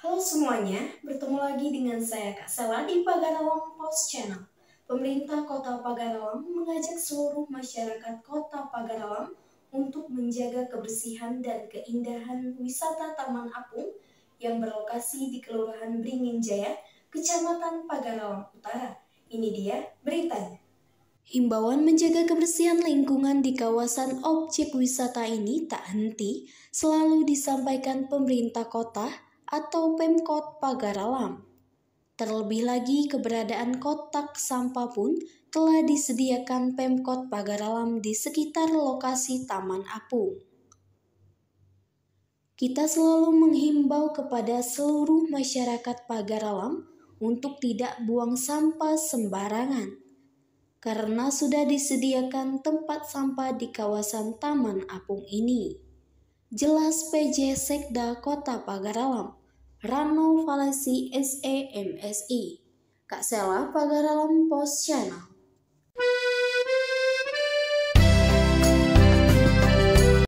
Halo semuanya, bertemu lagi dengan saya Kak Sela di Pagarawang Post Channel. Pemerintah Kota Pagarawang mengajak seluruh masyarakat Kota Pagarawang untuk menjaga kebersihan dan keindahan wisata Taman Apung yang berlokasi di Kelurahan Beringin Jaya, Kecamatan Pagarawang Utara. Ini dia beritanya. Himbauan menjaga kebersihan lingkungan di kawasan objek wisata ini tak henti selalu disampaikan pemerintah kota atau Pemkot Pagaralam. Terlebih lagi keberadaan kotak sampah pun telah disediakan Pemkot Pagaralam di sekitar lokasi Taman Apung. Kita selalu menghimbau kepada seluruh masyarakat Pagaralam untuk tidak buang sampah sembarangan, karena sudah disediakan tempat sampah di kawasan Taman Apung ini. Jelas PJ Sekda Kota Pagaralam Rano Falasi SAMSI. E Kak Sela Pagaralam Post Channel.